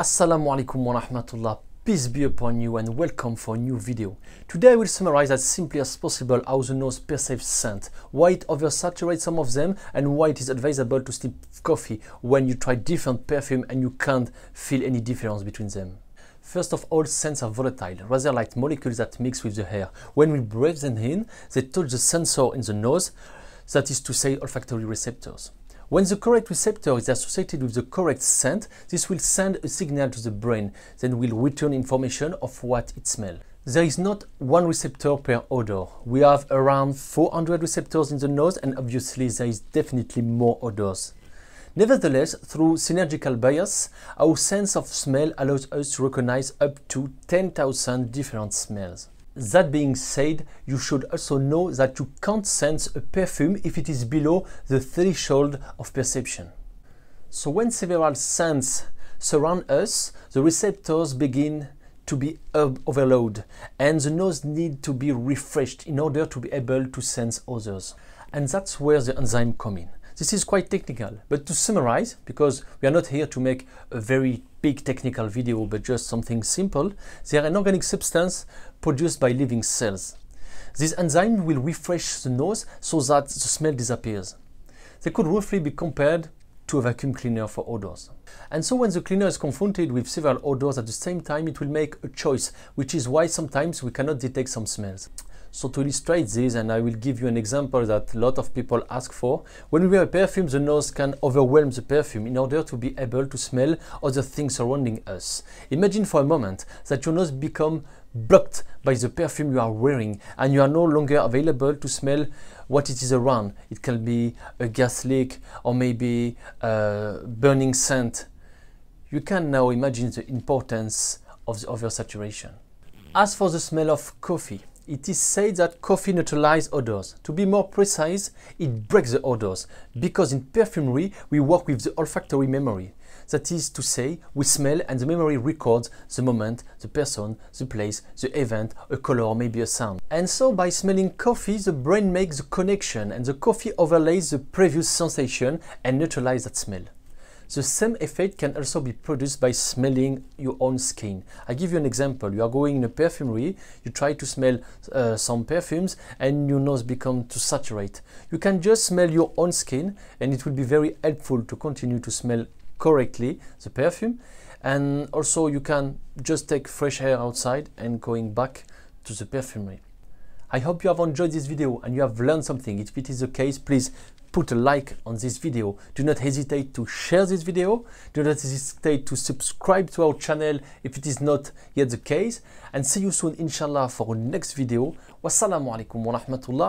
Assalamu alaikum wa rahmatullah. Peace be upon you and welcome for a new video. Today I will summarize as simply as possible how the nose perceives scent, why it oversaturates some of them and why it is advisable to sip coffee when you try different perfume and you can't feel any difference between them. First of all, scents are volatile, rather like molecules that mix with the hair. When we breathe them in, they touch the sensor in the nose, that is to say olfactory receptors. When the correct receptor is associated with the correct scent, this will send a signal to the brain, then will return information of what it smells. There is not one receptor per odor. We have around 400 receptors in the nose and obviously there is definitely more odors. Nevertheless, through synergical bias, our sense of smell allows us to recognize up to 10,000 different smells. That being said, you should also know that you can't sense a perfume if it is below the threshold of perception. So when several scents surround us, the receptors begin to be overloaded and the nose needs to be refreshed in order to be able to sense others. And that's where the enzyme come in. This is quite technical, but to summarize, because we are not here to make a very big technical video, but just something simple. They are an organic substance produced by living cells. This enzyme will refresh the nose so that the smell disappears. They could roughly be compared to a vacuum cleaner for odors. And so when the cleaner is confronted with several odors at the same time, it will make a choice, which is why sometimes we cannot detect some smells. So to illustrate this, and I will give you an example that a lot of people ask for, when we wear a perfume, the nose can overwhelm the perfume in order to be able to smell other things surrounding us. Imagine for a moment that your nose become blocked by the perfume you are wearing and you are no longer available to smell what it is around. It can be a gas leak or maybe a burning scent. You can now imagine the importance of the oversaturation. As for the smell of coffee, it is said that coffee neutralizes odors. To be more precise, it breaks the odors, because in perfumery, we work with the olfactory memory. That is to say, we smell and the memory records the moment, the person, the place, the event, a color, maybe a sound. And so by smelling coffee, the brain makes the connection and the coffee overlays the previous sensation and neutralizes that smell. The same effect can also be produced by smelling your own skin. I give you an example. You are going in a perfumery, you try to smell uh, some perfumes and your nose becomes too saturated. You can just smell your own skin and it will be very helpful to continue to smell correctly the perfume. And also you can just take fresh air outside and going back to the perfumery. I hope you have enjoyed this video and you have learned something. If it is the case, please put a like on this video. Do not hesitate to share this video. Do not hesitate to subscribe to our channel if it is not yet the case. And see you soon, inshallah, for our next video. Wassalamu alaikum wa rahmatullah.